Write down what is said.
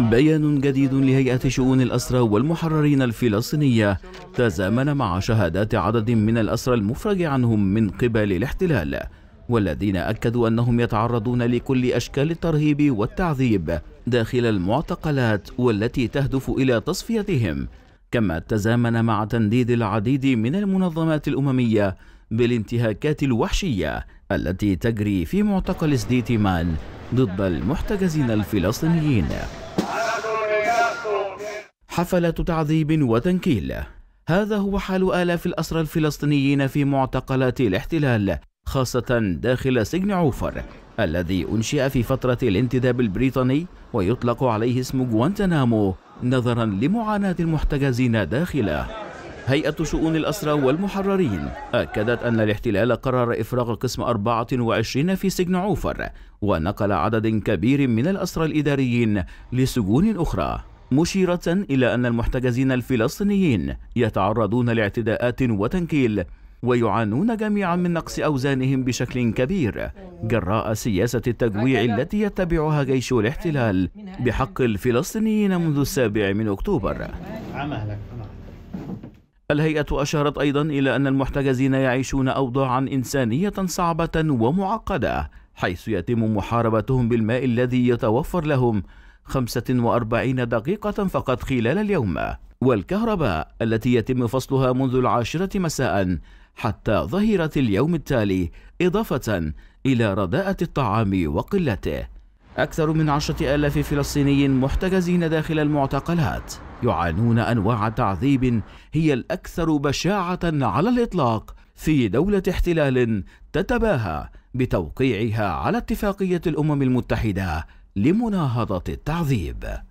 بيان جديد لهيئة شؤون الأسرى والمحررين الفلسطينية تزامن مع شهادات عدد من الأسرى المفرج عنهم من قبل الاحتلال والذين أكدوا أنهم يتعرضون لكل أشكال الترهيب والتعذيب داخل المعتقلات والتي تهدف إلى تصفيتهم كما تزامن مع تنديد العديد من المنظمات الأممية بالانتهاكات الوحشية التي تجري في معتقل سديتيمان ضد المحتجزين الفلسطينيين حفلات تعذيب وتنكيل هذا هو حال آلاف الأسرى الفلسطينيين في معتقلات الاحتلال خاصة داخل سجن عوفر الذي أنشئ في فترة الانتداب البريطاني ويطلق عليه اسم جوانتنامو نظرا لمعاناة المحتجزين داخله هيئة شؤون الأسرى والمحررين أكدت أن الاحتلال قرر إفراغ قسم 24 في سجن عوفر ونقل عدد كبير من الأسرى الإداريين لسجون أخرى مشيرة إلى أن المحتجزين الفلسطينيين يتعرضون لاعتداءات وتنكيل ويعانون جميعا من نقص أوزانهم بشكل كبير جراء سياسة التجويع التي يتبعها جيش الاحتلال بحق الفلسطينيين منذ السابع من أكتوبر الهيئة أشارت أيضا إلى أن المحتجزين يعيشون أوضاعا إنسانية صعبة ومعقدة حيث يتم محاربتهم بالماء الذي يتوفر لهم 45 دقيقة فقط خلال اليوم والكهرباء التي يتم فصلها منذ العاشرة مساء حتى ظهيرة اليوم التالي إضافة إلى رداءة الطعام وقلته أكثر من عشرة آلاف فلسطيني محتجزين داخل المعتقلات يعانون أنواع تعذيب هي الأكثر بشاعة على الإطلاق في دولة احتلال تتباهى بتوقيعها على اتفاقية الأمم المتحدة لمناهضة التعذيب